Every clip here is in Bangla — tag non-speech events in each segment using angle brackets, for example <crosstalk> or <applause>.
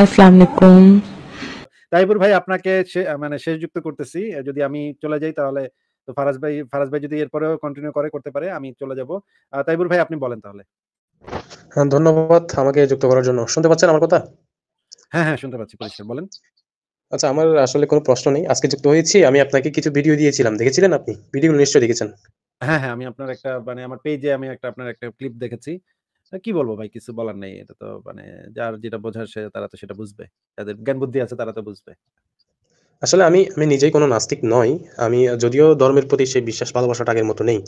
তাইপুর ভাই আপনাকে মানে শেষ যুক্ত করতেছি যদি আমি চলে যাই তাহলে তো ফারাজ ভাই ফারাজ ভাই যদি এরপরেও কন্টিনিউ করে করতে পারে আমি চলে যাব ভাই আপনি বলেন তাহলে হ্যাঁ ধন্যবাদ আমাকে যুক্ত করার জন্য শুনতে পাচ্ছেন আমার কথা হ্যাঁ হ্যাঁ শুনতে পাচ্ছি পরিষ্কার বলেন আচ্ছা আমার আসলে কোনো প্রশ্ন নেই আজকে যুক্ত হয়েছি আমি আপনাকে কিছু ভিডিও দিয়েছিলাম দেখেছিলেন আপনি ভিডিও নিশ্চয়ই দেখেছেন হ্যাঁ হ্যাঁ আমি আপনার একটা মানে আমার পেজে আমি একটা আপনার একটা ক্লিপ দেখেছি আচ্ছা, কি বলবো ভাই কিছু বলার নেই এটা তো মানে যার যেটা বোঝার সে তারা তো সেটা বুঝবে যাদের জ্ঞান বুদ্ধি আছে তারা তো বুঝবে আসলে আমি আমি নিজেই কোনো নাস্তিক নই আমি যদিও ধর্মের প্রতি সেই বিশ্বাস ভালোবাসাটা আগের মতো নেই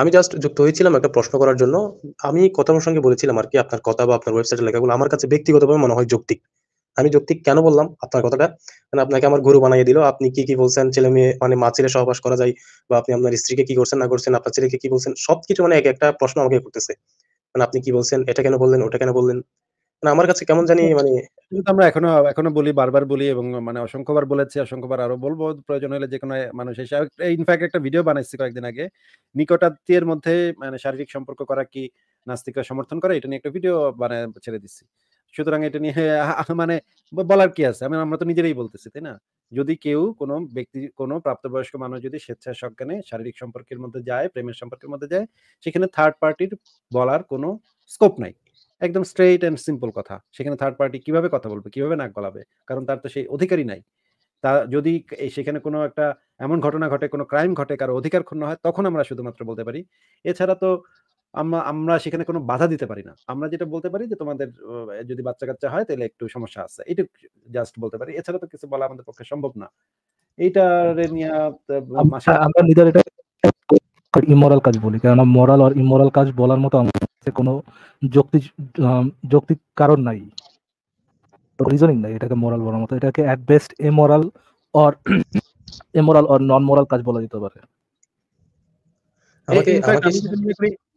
আমি জাস্ট যুক্ত হয়েছিলাম একটা প্রশ্ন করার জন্য আমি কথা প্রসঙ্গে বলেছিলাম আর কি আপনার কথা বা আপনার ওয়েবসাইটের লেখাগুলো আমার কাছে ব্যক্তিগতভাবে মনে হয় যৌক্তিক আমি যৌক্তিক কেন বললাম আপনার কথাটা মানে আপনাকে আমার গুরু বানিয়ে দিল আপনি কি কি বলছেন ছেলে মেয়ে মানে মা ছেলে সহবাস করা যায় বা আপনি আপনার স্ত্রীকে কি করছেন না করছেন আপনার ছেলেকে কি বলছেন সবকিছু মানে এক একটা প্রশ্ন আমাকে করতেছে মানে আপনি কি বলছেন এটা কেন বললেন ওটা কেন বললেন মানে আমার কাছে কেমন জানি মানে আমরা এখনো এখনো বলি বারবার বলি এবং মানে অসংখ্যবার বলেছি অসংখ্যবার আরো বলবো প্রয়োজন হলে যে কোনো মানুষ এসে ইনফ্যাক্ট একটা ভিডিও বানাইছি কয়েকদিন আগে নিকটাত্মীয়ের মধ্যে মানে শারীরিক সম্পর্ক করা কি নাস্তিকরা সমর্থন করে এটা নিয়ে একটা ভিডিও বানায় ছেড়ে দিচ্ছি সুতরাং এটা নিয়ে মানে বলার কি আছে আমি আমরা তো নিজেরাই বলতেছি তাই না যদি কেউ কোনো ব্যক্তি কোনো প্রাপ্তবয়স্ক মানুষ যদি স্বেচ্ছায় সজ্ঞানে শারীরিক সম্পর্কের মধ্যে যায় প্রেমের সম্পর্কের মধ্যে যায় সেখানে থার্ড পার্টির বলার কোনো স্কোপ নাই একদম স্ট্রেইট অ্যান্ড সিম্পল কথা সেখানে থার্ড পার্টি কিভাবে কথা বলবে কিভাবে নাক গলাবে কারণ তার তো সেই অধিকারই নাই তা যদি সেখানে কোনো একটা এমন ঘটনা ঘটে কোনো ক্রাইম ঘটে কারো অধিকার ক্ষুণ্ণ হয় তখন আমরা শুধুমাত্র বলতে পারি এছাড়া তো আমরা আমরা সেখানে কোনো বাধা দিতে পারি না আমরা যেটা বলতে পারি যে তোমাদের যদি বাচ্চা কাচ্চা হয় তাহলে একটু সমস্যা আছে এটা জাস্ট বলতে পারি এছাড়া তো কিছু বলা আমাদের পক্ষে সম্ভব না এইটার আচ্ছা। নিয়ে আচ্ছা, আমরা নিজের এটা ইমোরাল কাজ বলি কারণ মোরাল আর ইমোরাল কাজ বলার মতো আমাদের কোনো যৌক্তিক যৌক্তিক কারণ নাই রিজনিং নাই এটাকে মোরাল বলার মতো এটাকে at best amoral or amoral or non moral কাজ বলা যেতে পারে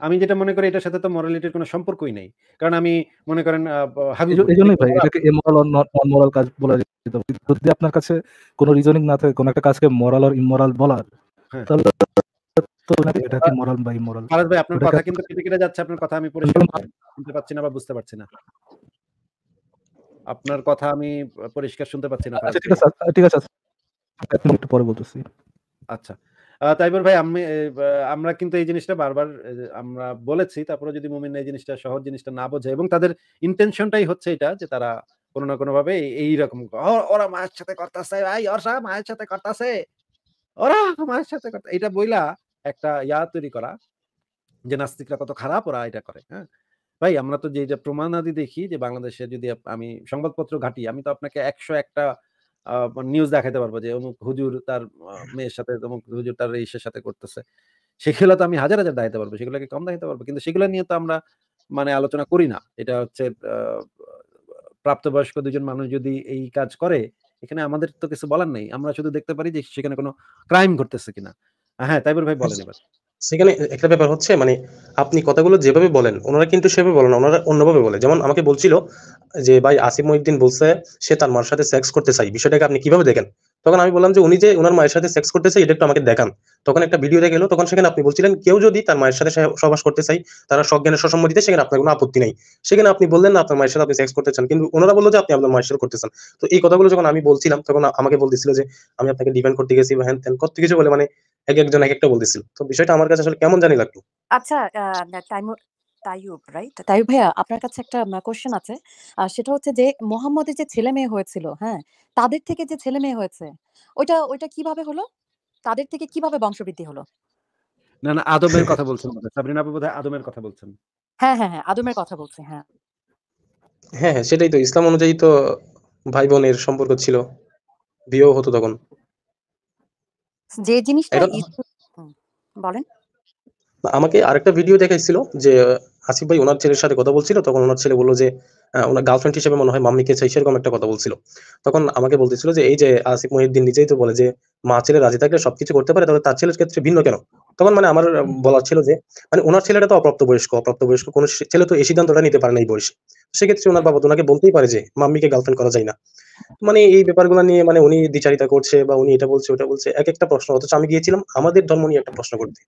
আমি যেটা মনে করি এটার সাথে তো মরালিটির কোনো সম্পর্কই নেই কারণ আমি মনে করেন ভাই এটাকে ইমোরাল অর কাজ বলা যেত যদি আপনার কাছে কোনো রিজনিং না থাকে কোনো একটা কাজকে অর ইমোরাল বলার হ্যাঁ। তাহলে কেটে কেটে যাচ্ছে আপনার কথা আমি পরিষ্কার শুনতে মানে? না বা বুঝতে পারছি না আপনার কথা আমি পরিষ্কার শুনতে না আচ্ছা, ঠিক আছে আচ্ছা, আচ্ছা, একটু পরে বলতেছি আচ্ছা তাইবর ভাই আমি আমরা কিন্তু এই জিনিসটা বারবার আমরা বলেছি তারপরে যদি মুমিন এই জিনিসটা সহজ জিনিসটা না বোঝে এবং তাদের ইন্টেনশনটাই হচ্ছে এটা যে তারা কোনো না কোনো ভাবে এইরকম ওরা মায়ের সাথে করতেছে ভাই ওরা মায়ের সাথে করতেছে ওরা মায়ের সাথে করতে এটা বইলা একটা ইয়া তৈরি করা যে নাস্তিকরা কত খারাপ ওরা এটা করে হ্যাঁ ভাই আমরা তো যে প্রমাণ আদি দেখি যে বাংলাদেশে যদি আমি সংবাদপত্র ঘাটি আমি তো আপনাকে একশো একটা নিউজ মানে দেখাতে পারবো যে অমুক হুজুর তার হ্যাঁ, হ্যাঁ। মেয়ের সাথে অমুক হুজুর তার ইসের সাথে করতেছে সেগুলো তো আমি হাজার হাজার দেখাতে পারবো সেগুলোকে কম দেখাতে পারবো কিন্তু সেগুলো নিয়ে তো আমরা মানে আলোচনা করি না এটা হচ্ছে প্রাপ্তবয়স্ক দুজন মানুষ যদি এই কাজ করে এখানে আমাদের তো কিছু বলার নেই আমরা শুধু দেখতে পারি যে সেখানে কোনো ক্রাইম ঘটতেছে কিনা হ্যাঁ তাইবুর ভাই বলেন আচ্ছা। এবার সেখানে একটা ব্যাপার হচ্ছে মানে আপনি কথাগুলো যেভাবে বলেন ওনারা কিন্তু সেভাবে বলেন ওনারা অন্যভাবে বলে যেমন আমাকে বলছিল যে ভাই আসিফ মহিদ্দিন বলছে সে তার মার সাথে সেক্স করতে চাই বিষয়টাকে আপনি কিভাবে দেখেন তখন আমি বললাম যে উনি যে ওনার মায়ের সাথে সেক্স করতে চাই এটা একটু আমাকে দেখান তখন একটা ভিডিও দেখে তখন সেখানে আপনি বলছিলেন কেউ যদি তার মায়ের সাথে সবাস করতে চাই তারা সজ্ঞানের সসম্মতিতে সেখানে আপনার কোনো আপত্তি নেই সেখানে আপনি বললেন না আপনার মায়ের সাথে আপনি সেক্স করতে চান কিন্তু ওনারা বললো যে আপনি আপনার মায়ের সাথে করতে চান তো এই কথাগুলো যখন আমি বলছিলাম তখন আমাকে বলতেছিল যে আমি আপনাকে ডিপেন্ড করতে গেছি বা হ্যান ত্যান কত কিছু বলে মানে এক একজন এক একটা বলতেছিল তো বিষয়টা আমার কাছে আসলে কেমন জানি লাগলো আচ্ছা তাইয়ুব রাইট তাইয়ুব ভাইয়া আপনার কাছে একটা কোশ্চেন আছে সেটা হচ্ছে যে মোহাম্মদের যে ছেলে মেয়ে হয়েছিল হ্যাঁ তাদের থেকে যে ছেলে মেয়ে হয়েছে ওইটা ওইটা কিভাবে হলো তাদের থেকে কিভাবে বংশবৃদ্ধি হলো না না আদমের কথা বলছেন সাবরিন আপু বোধহয় আদমের কথা বলছেন হ্যাঁ হ্যাঁ হ্যাঁ আদমের কথা বলছি হ্যাঁ হ্যাঁ, হ্যাঁ সেটাই তো ইসলাম অনুযায়ী তো ভাই বোনের সম্পর্ক ছিল বিয়েও হতো তখন যে জিনিসটা বলেন আমাকে আরেকটা ভিডিও দেখাইছিল যে আসিফ ভাই ওনার ছেলের সাথে কথা বলছিল তখন ওনার ছেলে বললো যে ওনার গার্লফ্রেন্ড হিসেবে মনে হয় মাম্মিকে চাই সেরকম একটা কথা বলছিল তখন আমাকে বলতেছিল যে এই যে আসিফ মহিউদ্দিন নিজেই তো বলে যে মা ছেলে রাজি থাকলে সবকিছু করতে পারে তাহলে তার ছেলের ক্ষেত্রে ভিন্ন কেন তখন মানে আমার বলার ছিল যে মানে ওনার ছেলেটা তো অপ্রাপ্ত বয়স্ক অপ্রাপ্ত বয়স্ক কোনো ছেলে তো এই সিদ্ধান্তটা নিতে পারে না এই বয়সে সেক্ষেত্রে ওনার বাবা ওনাকে বলতেই পারে যে মাম্মিকে গার্লফ্রেন্ড করা যায় না মানে এই ব্যাপারগুলো নিয়ে মানে উনি দ্বিচারিতা করছে বা উনি এটা বলছে ওটা বলছে এক একটা প্রশ্ন অথচ আমি গিয়েছিলাম আমাদের ধর্ম নিয়ে একটা প্রশ্ন করতে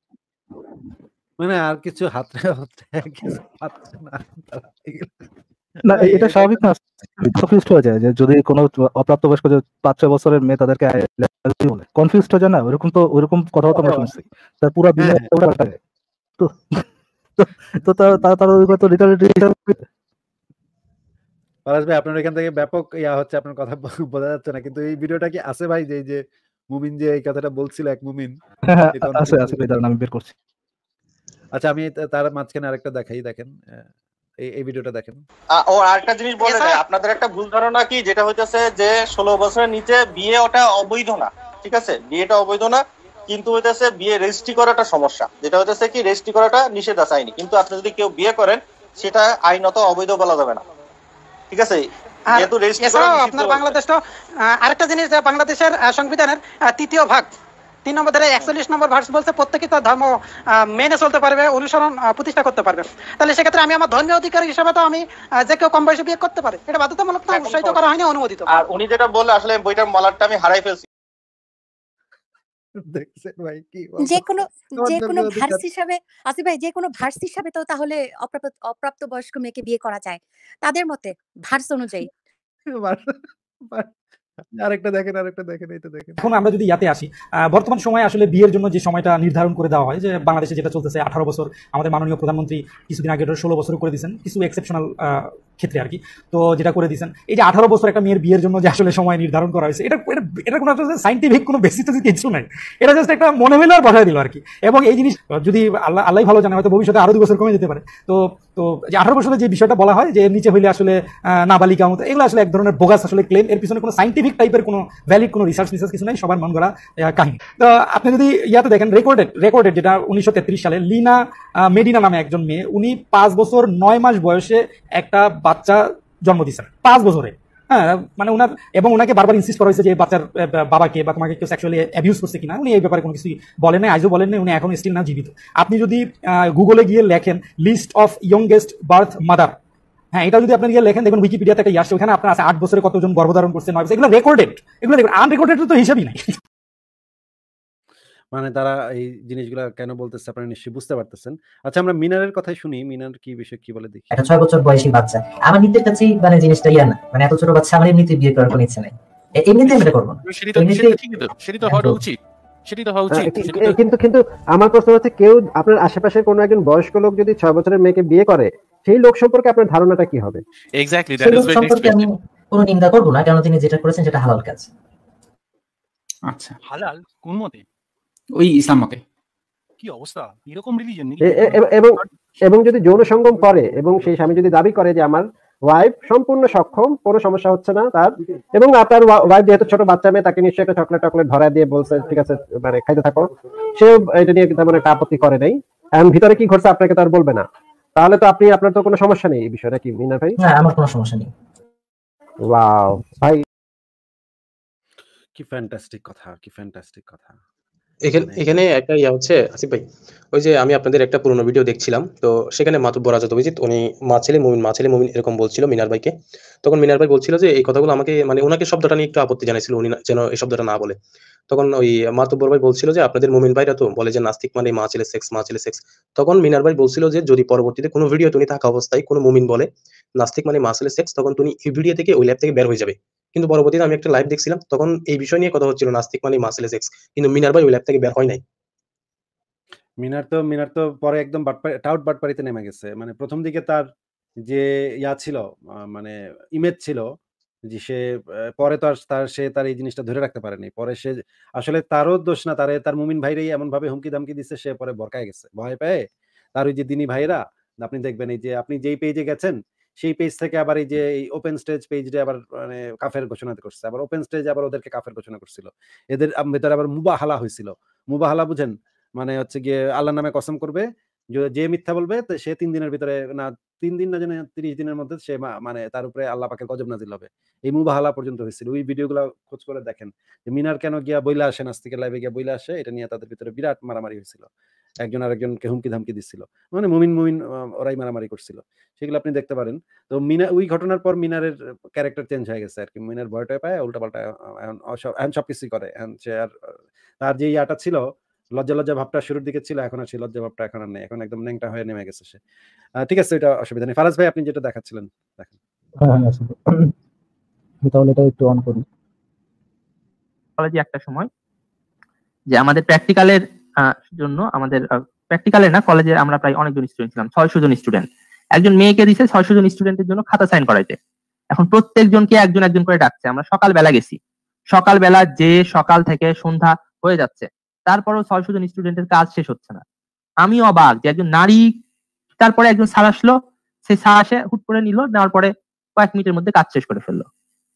মানে আর কিছু হাতে না এটা স্বাভাবিক না কনফিউজড হয়ে যায় যে যদি কোনো অপ্রাপ্তবয়স্ক যে পাঁচ ছয় বছরের মেয়ে তাদেরকে বলে কনফিউজড হয়ে যায় না ওরকম তো ওরকম কথা তো আমরা শুনছি তার পুরো তো তো তারা তারা ওই কথা পারাস ভাই আপনার এখান থেকে ব্যাপক ইয়া হচ্ছে আপনার কথা বোঝা যাচ্ছে না কিন্তু এই ভিডিওটা কি আছে ভাই যে যে মুমিন যে এই কথাটা বলছিল এক মুমিন <laughs> আছে আছে ভাই দাঁড়ান আমি বের করছি আচ্ছা আমি তার মাঝখানে আরেকটা দেখাই দেখেন এই ভিডিওটা দেখেন ও আরেকটা জিনিস বলে দেয় আপনাদের একটা ভুল ধারণা কি যেটা হইতাছে যে 16 বছরের নিচে বিয়ে ওটা অবৈধ না ঠিক আছে বিয়েটা অবৈধ না কিন্তু হইতাছে বিয়ে রেজিস্ট্রি করাটা সমস্যা যেটা হইতাছে কি রেজিস্ট্রি করাটা নিষেধ আছে আইনি কিন্তু আপনি যদি কেউ বিয়ে করেন সেটা আইনত অবৈধ বলা যাবে না ঠিক আছে আপনার বাংলাদেশ তো আরেকটা জিনিস বাংলাদেশের সংবিধানের তৃতীয় ভাগ তিন নম্বর ধারে একচল্লিশ নম্বর ভার্স বলছে প্রত্যেকে তার ধর্ম মেনে চলতে পারবে অনুসরণ প্রতিষ্ঠা করতে পারবে তাহলে সেক্ষেত্রে আমি আমার ধর্মীয় অধিকার হিসাবে তো আমি যে কেউ কম বয়সে বিয়ে করতে পারে এটা বাধ্যতামূলক না উৎসাহিত করা হয়নি অনুমোদিত আর উনি যেটা বললে আসলে বইটার মলারটা আমি হারাই ফেলছি <laughs> দেখছেন ভাই কি যে যে ভার্স হিসাবে ভাই যে ভার্স হিসাবে তো তাহলে অপ্রাপ্ত বয়স্ক মেয়েকে বিয়ে করা যায় তাদের মতে ভার্স অনুযায়ী <laughs> আরেকটা দেখেন আরেকটা দেখেন এটা দেখেন এখন আমরা যদি ইয়াতে আসি বর্তমান সময়ে আসলে বিয়ের জন্য যে সময়টা নির্ধারণ করে দেওয়া হয় যে বাংলাদেশে যেটা চলতেছে আঠারো বছর আমাদের মাননীয় প্রধানমন্ত্রী কিছুদিন আগে ষোলো বছর করে দিয়েছেন কিছু এক্সেপশনাল ক্ষেত্রে আর কি তো যেটা করে দিয়েছেন এই যে আঠারো বছর একটা মেয়ের বিয়ের জন্য যে আসলে সময় নির্ধারণ করা হয়েছে এটা এটা কোনো সাইন্টিফিক কোনো বেসিস কিছু নাই এটা জাস্ট একটা মনে হইলে আর বসায় দিল আর কি এবং এই জিনিস যদি আল্লাহ আল্লাহ ভালো জানে হয়তো ভবিষ্যতে আরও দু বছর কমে যেতে পারে তো তো যে আঠারো বছরের যে বিষয়টা বলা হয় যে নিচে হইলে আসলে নাবালিকা মতো এগুলো আসলে এক ধরনের বোগাস আসলে ক্লেম এর পিছনে কোনো সাইন্টিফিক টাইপের কোনো ভ্যালিড কোনো রিসার্চ রিসার্চ কিছু নাই সবার মন করা কাহিনী তো আপনি যদি ইয়াতে দেখেন রেকর্ডেড রেকর্ডেড যেটা উনিশশো সালে লিনা মেডিনা নামে একজন মেয়ে উনি পাঁচ বছর নয় মাস বয়সে একটা বাচ্চা জন্ম দিচ্ছেন পাঁচ বছরে হ্যাঁ মানে ওনার এবং ওনাকে বারবার ইনসিস্ট করা হয়েছে যে বাচ্চার বাবাকে বা তোমাকে কেউ সেক্সুয়ালি অ্যাবিউজ করছে কিনা উনি এই ব্যাপারে কোনো কিছুই বলেন না আজও বলেন উনি এখন স্টিল না জীবিত আপনি যদি গুগলে গিয়ে লেখেন list of youngest birth mother হ্যাঁ এটা যদি আপনি গিয়ে লেখেন দেখুন উইকিপিডিয়াতে একটা ইয়াস ওখানে আপনার আছে আট বছরে কতজন গর্ভধারণ করছে নয় এগুলো রেকর্ডেড এগুলো আনরেকর্ডেড তো হিসাবই নাই মানে তারা এই জিনিসগুলা কেন বলতেছে আপনারা নিশ্চয়ই বুঝতে পারতেছেন আচ্ছা আমরা মিনারের কথাই শুনি মিনার কি বিষয় কি বলে দেখি একটা ছয় বছর বয়সী বাচ্চা আমার নিজের কাছে মানে জিনিসটা ইয়া না মানে এত ছোট বাচ্চা আমার এমনিতে বিয়ে করার কোনো ইচ্ছে নাই এমনিতে আমি করবো হ্যাঁ, সেটা তো হওয়া উচিত কিন্তু কিন্তু আমার প্রশ্ন হচ্ছে কেউ আপনার আশেপাশে কোনো একজন বয়স্ক লোক যদি ছয় বছরের মেয়েকে বিয়ে করে সেই লোক সম্পর্কে আপনার ধারণাটা কি হবে এক্স্যাক্টলি দ্যাট ইজ সম্পর্কে আমি কোনো নিন্দা করব না কারণ তিনি যেটা করেছেন সেটা হালাল কাজ আচ্ছা হালাল কোন মতে ওই ইসলাম মতে কি অবস্থা এরকম রিলিজন এবং এবং যদি যৌন সঙ্গম করে এবং সেই স্বামী যদি দাবি করে যে আমার ওয়াইফ সম্পূর্ণ সক্ষম কোনো সমস্যা হচ্ছে না তার এবং আপনার ওয়াইফ যেহেতু ছোট বাচ্চা মেয়ে তাকে নিশ্চয়ই একটা চকলেট টকলেট ভরা দিয়ে বলছে ঠিক আছে মানে খাইতে থাকো সে এটা নিয়ে তেমন একটা আপত্তি করে নাই এখন ভিতরে কি ঘটছে আপনাকে তো আর বলবে না তাহলে তো আপনি আপনার তো কোনো সমস্যা নেই এই বিষয়টা কি মিনা ভাই হ্যাঁ আমার কোনো সমস্যা নেই ওয়াও ভাই কি ফ্যান্টাস্টিক কথা কি ফ্যান্টাস্টিক কথা এখানে মানে এখানে একটা ইয়া হচ্ছে আসিফ ভাই ওই যে আমি আপনাদের একটা পুরোনো ভিডিও দেখছিলাম তো সেখানে মাতুব্বর রাজত অভিজিৎ উনি মা ছেলে মুমিন মা ছেলে মুমিন এরকম বলছিল মিনার ভাইকে তখন মিনার ভাই বলছিল যে এই কথাগুলো আমাকে মানে ওনাকে শব্দটা নিয়ে একটু আপত্তি জানাইছিল উনি যেন এই শব্দটা না বলে তখন ওই মাতুব্বর ভাই বলছিল যে আপনাদের মুমিন ভাইরা তো বলে যে নাস্তিক মানে মা ছেলে সেক্স মা ছেলে সেক্স তখন মিনার ভাই বলছিল যে যদি পরবর্তীতে কোনো ভিডিও তুমি থাকা অবস্থায় কোনো মুমিন বলে নাস্তিক মানে মা ছেলে সেক্স তখন তুমি এই ভিডিও থেকে ওই ল্যাব থেকে বের হয়ে যাবে কিন্তু পরবর্তীতে আমি একটা লাইভ দেখছিলাম তখন এই বিষয় নিয়ে কথা হচ্ছিল নাস্তিক মানে মাসলেস এক্স কিন্তু মিনার ভাই ওই লাইভ থেকে বের হয় নাই মিনার তো মিনার তো পরে একদম বাটপাড়ি টাউট বাটপাড়িতে নেমে গেছে মানে প্রথম দিকে তার যে ইয়া ছিল মানে ইমেজ ছিল যে সে পরে তো আর তার সে তার এই জিনিসটা ধরে রাখতে পারেনি পরে সে আসলে তারও দোষ না তারে তার মুমিন ভাইরাই এমন ভাবে হুমকি ধামকি দিচ্ছে সে পরে বরকায় গেছে ভয় পেয়ে তার ওই যে দিনী ভাইরা আপনি দেখবেন এই যে আপনি যেই পেজে গেছেন সেই পেজ থেকে আবার এই যে এই ওপেন স্টেজ পেজটা আবার মানে কাফের ঘোষণা করছে আবার ওপেন স্টেজ আবার ওদেরকে কাফের ঘোষণা করছিল এদের ভেতরে আবার মুবাহালা হয়েছিল মুবাহালা বুঝেন মানে হচ্ছে গিয়ে আল্লাহর নামে কসম করবে যে মিথ্যা বলবে সে তিন দিনের ভিতরে না তিন দিন না জানে তিরিশ দিনের মধ্যে সে মানে তার উপরে আল্লাহ পাকে গজব নাজিল হবে এই মুবাহালা পর্যন্ত হয়েছিল ওই গুলা খোঁজ করে দেখেন যে মিনার কেন গিয়া বইলা আসে নাস্তিকের লাইভে গিয়া বইলা আসে এটা নিয়ে তাদের ভিতরে বিরাট মারামারি হয়েছিল একজন আরেকজনকে হুমকি ধামকি দিচ্ছিল মানে মুমিন মুমিন ওরাই মারামারি করছিল সেগুলো আপনি দেখতে পারেন তো মিনা ওই ঘটনার পর মিনারের ক্যারেক্টার চেঞ্জ হয়ে গেছে আর কি মিনার ভয়টায় পায় উল্টা পাল্টা এখন সবকিছুই করে সে আর তার যে ইয়াটা ছিল লজ্জা লজ্জা ভাবটা শুরুর দিকে ছিল এখন আর সেই লজ্জা ভাবটা এখন আর নেই এখন একদম ন্যাংটা হয়ে নেমে গেছে সে ঠিক আছে এটা অসুবিধা নেই ফারাজ ভাই আপনি যেটা দেখাচ্ছিলেন দেখেন হ্যাঁ, হ্যাঁ, তাহলে এটা একটু অন করি কলেজে একটা সময় যে আমাদের প্র্যাকটিক্যালের জন্য আমাদের প্র্যাকটিক্যালে না কলেজে আমরা প্রায় অনেকজন স্টুডেন্ট ছিলাম ছয়শো জন স্টুডেন্ট একজন মেয়েকে দিছে ছয়শো জন স্টুডেন্টের জন্য খাতা সাইন করাইতে এখন প্রত্যেকজনকে একজন একজন করে ডাকছে আমরা সকালবেলা গেছি সকালবেলা যে সকাল থেকে সন্ধ্যা হয়ে যাচ্ছে তারপরও ছয়শো জন স্টুডেন্টের কাজ শেষ হচ্ছে না আমি অবাক যে একজন নারী তারপরে একজন স্যার আসলো সেই স্যার আসে হুট করে নিল নেওয়ার পরে কয়েক মিনিটের মধ্যে কাজ শেষ করে ফেললো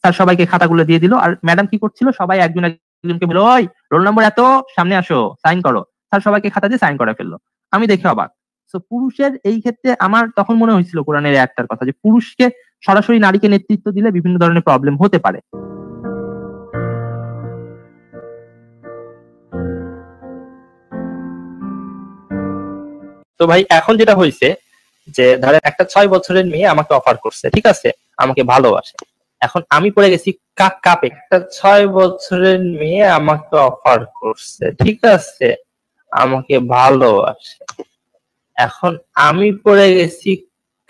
স্যার সবাইকে খাতাগুলো দিয়ে দিল আর ম্যাডাম কি করছিল সবাই একজন একজনকে বলল ওই রোল নম্বর এত সামনে আসো সাইন করো স্যার সবাইকে খাতা দিয়ে সাইন করে ফেললো আমি দেখে অবাক তো পুরুষের এই ক্ষেত্রে আমার তখন মনে হয়েছিল কোরআনের একটার কথা যে পুরুষকে সরাসরি নারীকে নেতৃত্ব দিলে বিভিন্ন ধরনের প্রবলেম হতে পারে তো ভাই এখন যেটা হয়েছে যে ধরেন একটা ছয় বছরের মেয়ে আমাকে অফার করছে ঠিক আছে আমাকে ভালোবাসে এখন আমি পড়ে গেছি কাক কাপে একটা ছয় বছরের মেয়ে আমাকে অফার করছে ঠিক আছে আমাকে ভালোবাসে এখন আমি পড়ে গেছি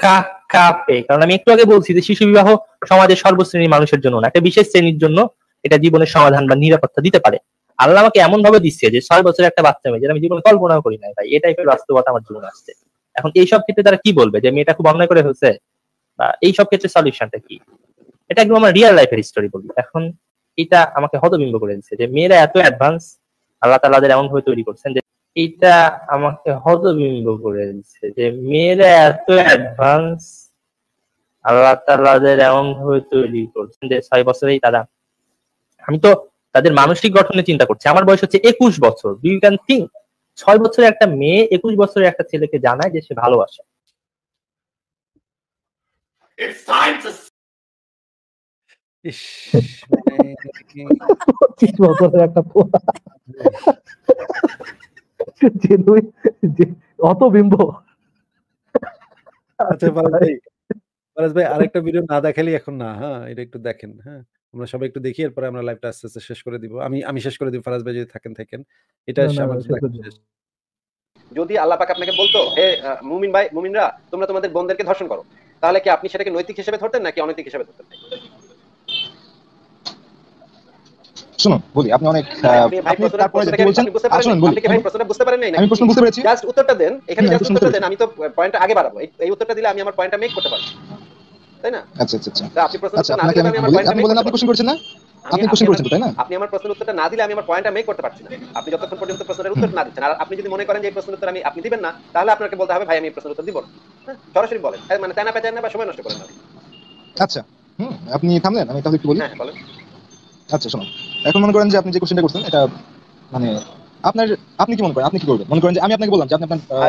কাক কাপে কারণ আমি একটু আগে বলছি যে শিশু বিবাহ সমাজের সর্বশ্রেণীর মানুষের জন্য না একটা বিশেষ শ্রেণীর জন্য এটা জীবনের সমাধান বা নিরাপত্তা দিতে পারে আল্লাহ আমাকে এমন ভাবে দিচ্ছে যে ছয় বছরের একটা বাচ্চা মেয়ে যেটা আমি জীবনে কল্পনাও করি নাই ভাই এই টাইপের বাস্তবতা আমার জীবনে আসছে এখন এইসব ক্ষেত্রে তারা কি বলবে যে মেয়েটা খুব অন্যায় করে হয়েছে বা এইসব ক্ষেত্রে সলিউশনটা কি এটা একদম আমার রিয়েল লাইফের স্টোরি বলবো এখন এটা আমাকে হতবিম্ব করে দিচ্ছে যে মেয়েরা এত অ্যাডভান্স আল্লাহ তালাদের এমন ভাবে তৈরি করছেন যে এটা আমাকে হতবিম্ব করে দিচ্ছে যে মেয়েরা এত অ্যাডভান্স আল্লাহ তালাদের এমন ভাবে তৈরি করছেন যে ছয় বছরেই তারা আমি তো তাদের মানসিক গঠনে চিন্তা করছে আমার বয়স হচ্ছে একুশ বছর ডু ইউ ক্যান থিঙ্ক ছয় বছরের একটা মেয়ে একুশ বছরের একটা ছেলেকে জানায় যে সে ভালোবাসে অত মানে বিম্ব আচ্ছা ফরাজ ভাই আরেকটা ভিডিও না এখন না হ্যাঁ এটা একটু দেখেন হ্যাঁ আমরা সবাই একটু দেখি এরপরে আমরা লাইভটা আস্তে আস্তে শেষ করে দিব আমি আমি শেষ করে দিব ফরাজ ভাই যদি থাকেন থাকেন এটা যদি আল্লাহ পাক আপনাকে বলতো হে মুমিন ভাই মুমিনরা তোমরা তোমাদের বন্ধুদেরকে ধর্ষণ করো তাহলে কি আপনি সেটাকে নৈতিক হিসেবে ধরতেন নাকি অনৈতিক হিসেবে ধরতেন শুনুন বলি আপনি অনেক আপনি তারপরে যেটা বলছেন শুনুন বলি আপনি বুঝতে পারেন নাই আমি প্রশ্ন বুঝতে পেরেছি জাস্ট উত্তরটা দেন এখানে হ্যাঁ, জাস্ট উত্তরটা দেন আমি তো আগে বাড়াবো এই উত্তরটা দিলে আমি আমার পয়েন্টটা মেক করতে পারবো তাই না আচ্ছা আচ্ছা আচ্ছা আপনি প্রশ্ন আচ্ছা, আপনি বলেন আপনি করছেন না আপনি করছেন তাই না আপনি আমার প্রশ্নের উত্তরটা না দিলে আমি আমার পয়েন্টটা মেক করতে পারছি না আপনি যতক্ষণ পর্যন্ত প্রশ্নের উত্তর না দিচ্ছেন আর আপনি যদি মনে করেন যে এই প্রশ্নের উত্তর আমি আপনি দিবেন না তাহলে আপনাকে বলতে হবে ভাই আমি প্রশ্নের উত্তর দিব না হ্যাঁ, সরাসরি বলেন হ্যাঁ, মানে তেনা না বা সময় নষ্ট করেন না আচ্ছা হুম আপনি থামলেন আমি তাহলে একটু বলি হ্যাঁ বলেন আচ্ছা শোনো এখন মনে করেন যে আপনি যে কোশ্চেনটা করছেন এটা মানে আপনার আপনি কি মনে করেন আপনি কি করবেন মনে করেন যে আমি আপনাকে বললাম যে আপনি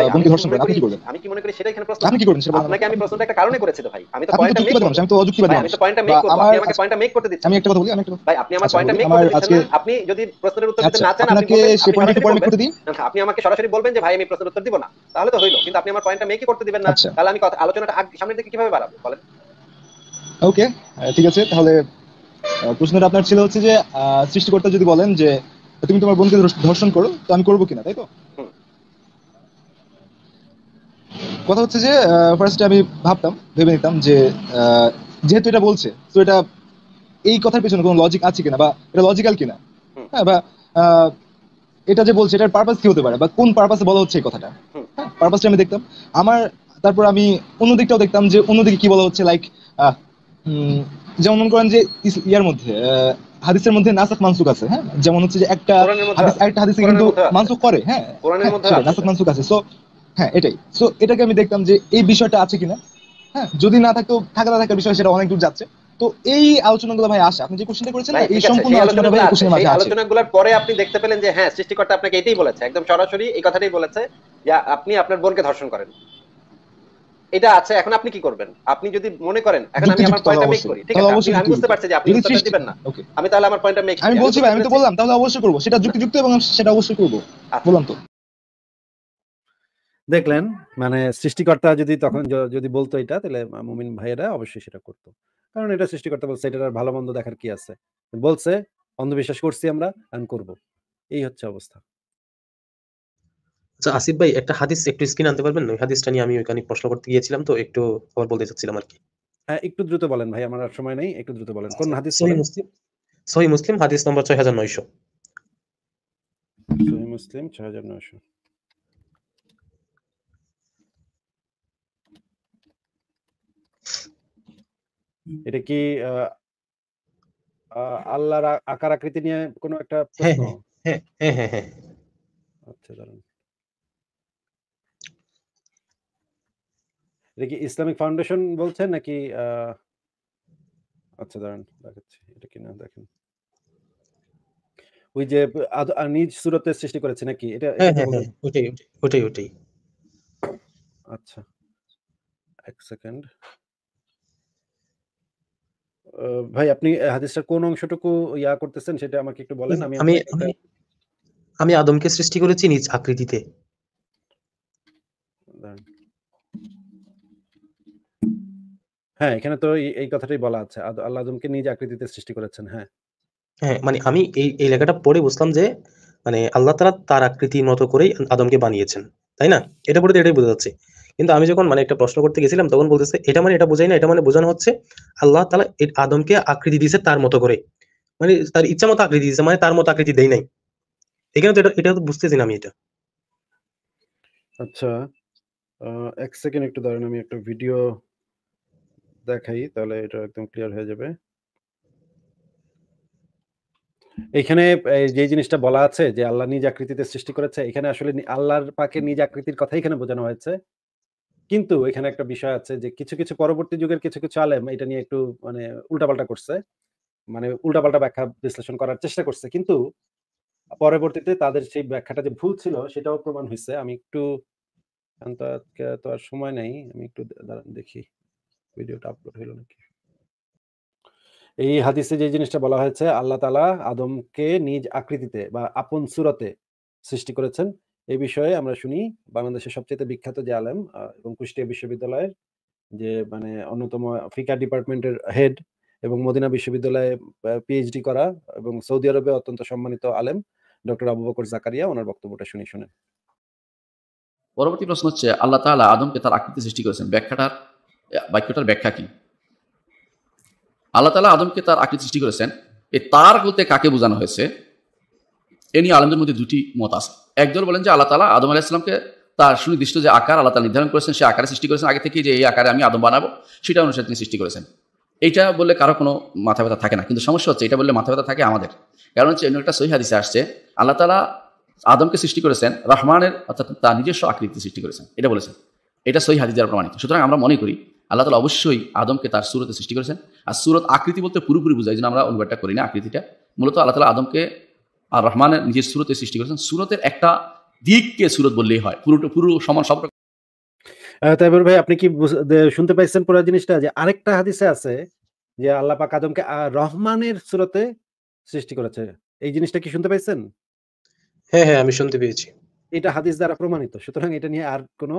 আপনার ধর্ষণ করেন আপনি কি করবেন আমি কি মনে করি সেটা এখানে প্রশ্ন আপনি কি সেটা আপনাকে আমি প্রশ্নটা একটা কারণে করেছি তো ভাই আমি তো পয়েন্টটা মেক আমি তো পয়েন্টটা মেক আমাকে পয়েন্টটা মেক করতে আমি একটা কথা বলি আমি একটা ভাই আপনি আমার পয়েন্টটা আচ্ছা, মেক করতে দিচ্ছেন আপনি যদি প্রশ্নের উত্তর দিতে আচ্ছা, না চান আপনি সেই পয়েন্টটা পয়েন্ট করতে দিন আপনি আমাকে সরাসরি বলবেন যে ভাই আমি প্রশ্নের উত্তর দিব না তাহলে তো হইলো কিন্তু আপনি আমার পয়েন্টটা মেকই করতে দিবেন না আচ্ছা। তাহলে আমি আলোচনাটা সামনে দিকে কিভাবে বাড়াবো বলেন ওকে ঠিক আছে তাহলে প্রশ্নটা আপনার ছিল হচ্ছে যে সৃষ্টিকর্তা যদি বলেন যে তুমি তোমার বোনকে ধর্ষণ করো তো আমি করবো কিনা তাই তো কথা হচ্ছে যে ফার্স্টে আমি ভাবতাম ভেবে নিতাম যে যেহেতু এটা বলছে তো এটা এই কথার পেছনে কোনো লজিক আছে কিনা বা এটা লজিক্যাল কিনা হ্যাঁ বা এটা যে বলছে এটার পারপাস কি হতে পারে বা কোন পারপাসে বলা হচ্ছে এই কথাটা পারপাসটা হ্যাঁ, আমি দেখতাম আমার তারপর আমি অন্য দিকটাও দেখতাম যে অন্যদিকে কি বলা হচ্ছে লাইক যেমন মনে করেন যে ইয়ার মধ্যে হাদিসের মধ্যে নাসাক মানসুক আছে হ্যাঁ যেমন হচ্ছে যে একটা হাদিস একটা হাদিসে কিন্তু মানসুক করে হ্যাঁ নাসাক মানসুক আছে হ্যাঁ, সো হ্যাঁ এটাই সো এটাকে আমি দেখতাম যে এই বিষয়টা আছে কিনা হ্যাঁ যদি না থাকতো থাকা না থাকার বিষয় সেটা অনেক দূর যাচ্ছে তো এই আলোচনাগুলো ভাই আসে আপনি যে কোশ্চেনটা করেছেন না এই সম্পূর্ণ আলোচনা ভাই কোশ্চেনের মাঝে আছে আলোচনাগুলোর পরে আপনি দেখতে পেলেন যে হ্যাঁ সৃষ্টিকর্তা আপনাকে এটাই বলেছে একদম সরাসরি এই কথাটাই বলেছে যে আপনি আপনার বোনকে ধর্ষণ করেন এটা আছে এখন আপনি কি করবেন আপনি যদি মনে করেন এখন আমি আমার পয়েন্টটা মেক করি ঠিক আছে আমি বুঝতে পারছি যে আপনি উত্তরটা দিবেন না আমি তাহলে আমার পয়েন্টটা মেক আমি বলছি ভাই আমি তো বললাম তাহলে অবশ্যই করব সেটা যুক্তিযুক্ত এবং সেটা অবশ্যই করব আচ্ছা। বললাম তো দেখলেন মানে সৃষ্টিকর্তা যদি তখন যদি বলতো এটা তাহলে মুমিন ভাইয়েরা অবশ্যই সেটা করতো কারণ এটা সৃষ্টিকর্তা বলছে এটা আর ভালো মন্দ দেখার কি আছে বলছে অন্ধবিশ্বাস করছি আমরা আমি করব এই হচ্ছে অবস্থা আচ্ছা আসিফ ভাই একটা হাদিস একটু স্ক্রিন আনতে পারবেন ওই হাদিসটা নিয়ে আমি ওইখানে প্রশ্ন করতে গিয়েছিলাম তো একটু আবার বলতে চাচ্ছিলাম আর কি হ্যাঁ, একটু দ্রুত বলেন ভাই আমার আর সময় নাই একটু দ্রুত বলেন কোন আচ্ছা, হাদিস সহি মুসলিম সহি মুসলিম হাদিস নম্বর 6900 সহি মুসলিম 6900 এটা কি আল্লাহর আকার আকৃতি নিয়ে কোনো একটা হ্যাঁ, প্রশ্ন হ্যাঁ, হ্যাঁ হ্যাঁ হ্যাঁ আচ্ছা দাঁড়ান এটা কি ইসলামিক ফাউন্ডেশন বলছেন নাকি আচ্ছা দাঁড়ান দেখাচ্ছি এটা কি না দেখেন ওই যে নিজ সুরতের সৃষ্টি করেছে নাকি এটা হ্যাঁ, হ্যাঁ, হ্যাঁ, ওটাই ওটাই আচ্ছা এক সেকেন্ড ভাই আপনি হাদিসটার কোন অংশটুকু ইয়া করতেছেন সেটা আমাকে একটু বলেন আমি আমি আমি আদমকে সৃষ্টি করেছি নিজ আকৃতিতে হ্যাঁ, এখানে তো এই, এই কথাটাই বলা আছে। আদ আল্লাহ আদমকে নিজ আকৃতিতে সৃষ্টি করেছেন। হ্যাঁ। হ্যাঁ, মানে আমি এই, এই লেখাটা পড়ে বুঝলাম যে মানে আল্লাহ তারা তার আকৃতির মতো করেই আদমকে বানিয়েছেন। তাই না? এটা পড়ে তো এটাই বোঝা যাচ্ছে। কিন্তু আমি যখন মানে একটা প্রশ্ন করতে গেছিলাম তখন বলতেছে, "এটা মানে এটা বোঝাই না, এটা মানে বোঝানো হচ্ছে আল্লাহ তালা আদমকে আকৃতি দিয়েছে তার মতো করে।" মানে তার ইচ্ছা মতো আকৃতি দিয়েছে, মানে তার মতো আকৃতি দেয় নাই। এখানে তো এটা, এটা তো বুঝতেছি না আমি এটা। আচ্ছা। এক সেকেন্ড একটু দাঁড়ান আমি একটা ভিডিও দেখাই তাহলে এটা একদম ক্লিয়ার হয়ে যাবে এখানে যে জিনিসটা বলা আছে যে আল্লাহ নিজ আকৃতিতে সৃষ্টি করেছে এখানে আসলে আল্লাহর পাকে নিজ আকৃতির কথা এখানে বোঝানো হয়েছে কিন্তু এখানে একটা বিষয় আছে যে কিছু কিছু পরবর্তী যুগের কিছু কিছু আলেম এটা নিয়ে একটু মানে উল্টাপাল্টা করছে মানে উল্টাপাল্টা ব্যাখ্যা বিশ্লেষণ করার চেষ্টা করছে কিন্তু পরবর্তীতে তাদের সেই ব্যাখ্যাটা যে ভুল ছিল সেটাও প্রমাণ হয়েছে আমি একটু তো আর সময় নেই আমি একটু দেখি ভিডিওটা আপলোড হইল নাকি এই হাদিসে যে জিনিসটা বলা হয়েছে আল্লাহ তালা আদমকে নিজ আকৃতিতে বা আপন সুরতে সৃষ্টি করেছেন এই বিষয়ে আমরা শুনি বাংলাদেশের সবচেয়ে বিখ্যাত যে আলেম এবং কুষ্টিয়া বিশ্ববিদ্যালয়ের যে মানে অন্যতম ফিকা ডিপার্টমেন্টের হেড এবং মদিনা বিশ্ববিদ্যালয়ে পিএইচডি করা এবং সৌদি আরবে অত্যন্ত সম্মানিত আলেম ডক্টর আবু বকর জাকারিয়া ওনার বক্তব্যটা শুনি শুনেন পরবর্তী প্রশ্ন হচ্ছে আল্লাহ তালা আদমকে তার আকৃতি সৃষ্টি করেছেন ব্যাখ্যাটার বাক্যটার ব্যাখ্যা কি আল্লাহ তালা আদমকে তার আকৃতি সৃষ্টি করেছেন এই তার বলতে কাকে বোঝানো হয়েছে এ নিয়ে আলমদের মধ্যে দুটি মত আছে একদল বলেন যে আল্লাহ তালা আদম আলাহ তার সুনির্দিষ্ট যে আকার আল্লাহ তালা নির্ধারণ করেছেন সে আকারে সৃষ্টি করেছেন আগে থেকে যে এই আকারে আমি আদম বানাবো সেটা অনুসারে তিনি সৃষ্টি করেছেন এইটা বললে কারো কোনো মাথা ব্যথা থাকে না কিন্তু সমস্যা হচ্ছে এটা বললে মাথা ব্যথা থাকে আমাদের কারণ হচ্ছে অন্য একটা সহি আসছে আল্লাহ তালা আদমকে সৃষ্টি করেছেন রহমানের অর্থাৎ তার নিজস্ব আকৃতি সৃষ্টি করেছেন এটা বলেছেন এটা সহি দ্বারা প্রমাণিত সুতরাং আমরা মনে করি আল্লাহ তালা অবশ্যই আদমকে তার সুরতে সৃষ্টি করেছেন আর সুরত আকৃতি বলতে পুরোপুরি বুঝাই যেন আমরা অনুবাদটা করি না আকৃতিটা মূলত আল্লাহ তালা আদমকে আর রহমানের নিজের সুরতে সৃষ্টি করেছেন সুরতের একটা দিককে সুরত বললেই হয় পুরোটা পুরো সমান সব তাইবুর ভাই আপনি কি শুনতে পাইছেন পুরো জিনিসটা যে আরেকটা হাদিসে আছে যে আল্লাহ পাক আদমকে রহমানের সুরতে সৃষ্টি করেছে এই জিনিসটা কি শুনতে পাইছেন হ্যাঁ হ্যাঁ আমি শুনতে পেয়েছি এটা হাদিস দ্বারা প্রমাণিত সুতরাং এটা নিয়ে আর কোনো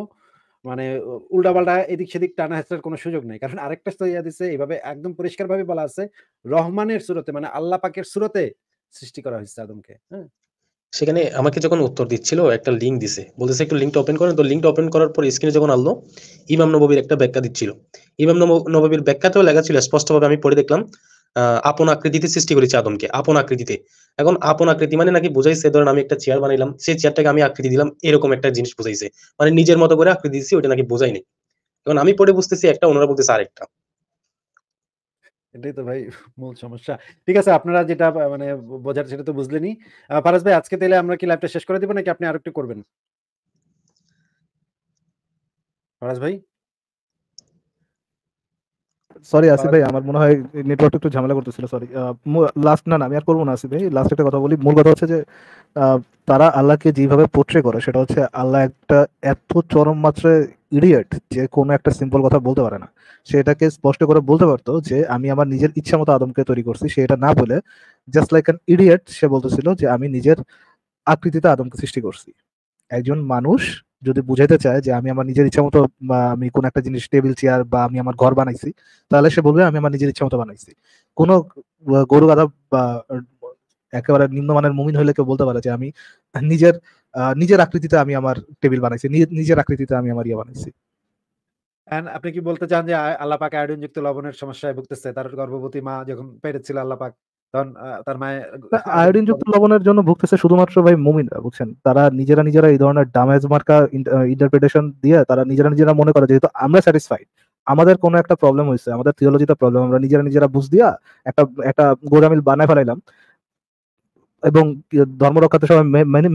মানে উল্টাপাল্টা এদিক সেদিক টানা হেসার কোনো সুযোগ নেই কারণ আরেকটা সৈয়া দিছে এইভাবে একদম পরিষ্কারভাবে বলা আছে রহমানের সুরতে মানে আল্লাহ পাকের সুরতে সৃষ্টি করা হয়েছে আদমকে হ্যাঁ সেখানে আমাকে যখন উত্তর দিচ্ছিল একটা লিঙ্ক দিছে বলতেছে একটু লিঙ্কটা ওপেন করেন তো লিঙ্কটা ওপেন করার পর স্ক্রিনে যখন আনলো ইমাম নবীর একটা ব্যাখ্যা দিচ্ছিল ইমাম নবীর ব্যাখ্যাতেও লেখা ছিল স্পষ্টভাবে আমি পড়ে দেখলাম আপন আকৃতিতে সৃষ্টি করেছে আদমকে আপন আকৃতিতে এখন আপন আকৃতি মানে নাকি বুঝাইছে ধরেন আমি একটা চেয়ার বানাইলাম সেই চেয়ারটাকে আমি আকৃতি দিলাম এরকম একটা জিনিস বুঝাইছে মানে নিজের মতো করে আকৃতি দিচ্ছি ওইটা নাকি বোঝাইনি এখন আমি পড়ে বুঝতেছি একটা ওনারা বলতেছে আরেকটা এটাই তো ভাই মূল সমস্যা ঠিক আছে আপনারা যেটা মানে বোঝার সেটা তো বুঝলেনি ফারাজ ভাই আজকে তাহলে আমরা কি লাইভটা শেষ করে দিব নাকি আপনি আরেকটু করবেন ফারাজ ভাই সরি আসিফ ভাই আমার মনে হয় নেটওয়ার্ক একটু ঝামেলা করতেছিল সরি লাস্ট না না আমি আর করবো না আসিফ ভাই লাস্ট একটা কথা বলি মূল কথা হচ্ছে যে তারা আল্লাহকে যেভাবে পোট্রে করে সেটা হচ্ছে আল্লাহ একটা এত চরম মাত্রায় ইডিয়েট যে কোনো একটা সিম্পল কথা বলতে পারে না সেটাকে স্পষ্ট করে বলতে পারতো যে আমি আমার নিজের ইচ্ছা মতো আদমকে তৈরি করছি সে এটা না বলে জাস্ট লাইক অ্যান ইডিয়েট সে বলতেছিল যে আমি নিজের আকৃতিতে আদমকে সৃষ্টি করছি একজন মানুষ যদি বুঝাইতে চায় যে আমি আমার নিজের ইচ্ছা মতো আমি কোন একটা জিনিস টেবিল চেয়ার বা আমি আমার ঘর বানাইছি তাহলে সে বলবে আমি আমার নিজের ইচ্ছা মতো বানাইছি কোন গরু গাধা বা একেবারে নিম্নমানের মুমিন হলে কেউ বলতে পারে যে আমি নিজের নিজের আকৃতিতে আমি আমার টেবিল বানাইছি নিজের আকৃতিতে আমি আমার ইয়ে বানাইছি আপনি কি বলতে চান যে আল্লাহ পাক আয়োডিন যুক্ত লবণের সমস্যায় ভুগতেছে তার গর্ভবতী মা যখন পেরেছিল আল্লাপাক কারণ তার মায়ের আয়োডিনযুক্ত লবণের জন্য ভুগতেছে শুধুমাত্র ভাই মুমিনরা বুঝছেন তারা নিজেরা নিজেরা এই ধরনের ড্যামেজ মার্কা ইন্টারপ্রিটেশন দিয়ে তারা নিজেরা নিজেরা মনে করে যেহেতু আমরা স্যাটিসফাইড আমাদের কোনো একটা প্রবলেম হয়েছে আমাদের থিওলজিতে প্রবলেম আমরা নিজেরা নিজেরা বুঝ দিয়া একটা একটা গোড়ামিল বানায় ফেলাইলাম এবং ধর্ম রক্ষাতে সবাই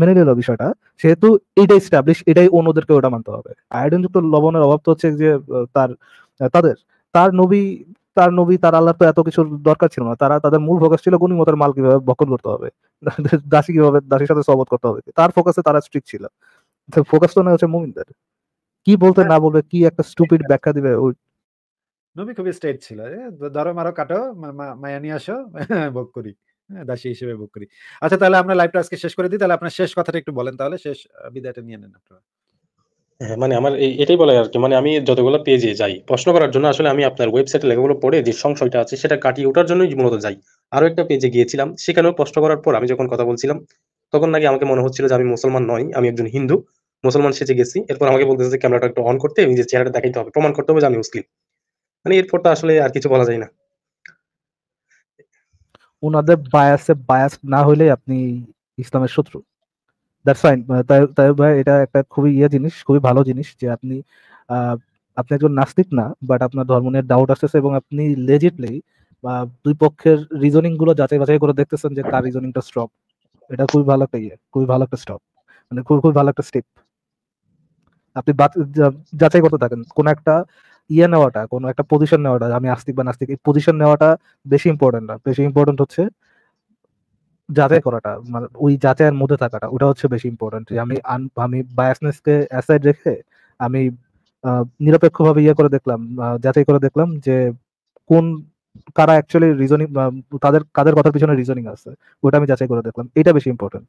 মেনে নিল বিষয়টা সেহেতু এটাই স্টাবলিশ এটাই অন্যদেরকে ওটা মানতে হবে আয়োডিন যুক্ত লবণের অভাব তো হচ্ছে যে তার তাদের তার নবী তার নবী তার আল্লাহ তো এত কিছুর দরকার ছিল না তারা তাদের মূল ফোকাস ছিল গণিমতের মাল কিভাবে বকল করতে হবে <laughs> দাসী কিভাবে দাসীর সাথে সবত করতে হবে তার ফোকাসে তারা স্ট্রিক ছিল ফোকাস তো না হচ্ছে মুমিনদের কি বলতে না বলবে কি একটা স্টুপিড ব্যাখ্যা দিবে ওই নবী খুবই স্ট্রেট ছিল ধরো মারো কাটো মায়া নিয়ে আসো <laughs> ভোগ করি হ্যাঁ, দাসী হিসেবে ভোগ করি আচ্ছা তাহলে আমরা লাইভটা আজকে শেষ করে দিই তাহলে আপনার শেষ কথাটা একটু বলেন তাহলে শেষ বিদায়টা নিয়ে নেন আপনারা হ্যাঁ মানে আমার এটাই বলা আর কি মানে আমি যতগুলো পেজে যাই প্রশ্ন করার জন্য আসলে আমি আপনার ওয়েবসাইটে লেখাগুলো পড়ে যে সংশয়টা আছে সেটা কাটিয়ে ওঠার জন্যই মূলত যাই আরো একটা পেজে গিয়েছিলাম সেখানেও প্রশ্ন করার পর আমি যখন কথা বলছিলাম তখন নাকি আমাকে মনে হচ্ছিল যে আমি মুসলমান নই আমি একজন হিন্দু মুসলমান সেজে গেছি এরপর আমাকে বলতেছে যে ক্যামেরাটা একটু অন করতে নিজের চেহারাটা দেখাইতে হবে প্রমাণ করতে হবে যে আমি মুসলিম মানে এরপর তো আসলে আর কিছু বলা যায় না ওনাদের বায়াসে বায়াস না হলে আপনি ইসলামের শত্রু দ্যাটস ফাইন তাই ভাই এটা একটা খুবই ইয়ে জিনিস খুবই ভালো জিনিস যে আপনি আপনি একজন নাস্তিক না বাট আপনার ধর্ম নিয়ে ডাউট আসতেছে এবং আপনি লেজিটলি বা দুই পক্ষের রিজনিং গুলো যাচাই বাছাই করে দেখতেছেন যে কার রিজনিংটা স্ট্রং এটা খুবই ভালো একটা ইয়ে খুবই ভালো একটা স্টপ মানে খুব খুব ভালো একটা স্টেপ আপনি যাচাই করতে থাকেন কোন একটা ইয়ে নেওয়াটা কোন একটা পজিশন নেওয়াটা আমি আস্তিক বা নাস্তিক এই পজিশন নেওয়াটা বেশি ইম্পর্টেন্ট না বেশি ইম্পর্টেন্ট হচ্ছে যাচাই হ্যাঁ। করাটা মানে ওই যাচাইয়ের মধ্যে থাকাটা ওটা হচ্ছে বেশি ইম্পর্টেন্ট যে আমি আমি কে অ্যাসাইড রেখে আমি নিরপেক্ষভাবে ইয়ে করে দেখলাম যাচাই করে দেখলাম যে কোন কারা অ্যাকচুয়ালি রিজনিং তাদের কাদের কথার পিছনে রিজনিং আছে ওটা আমি যাচাই করে দেখলাম এটা বেশি ইম্পর্টেন্ট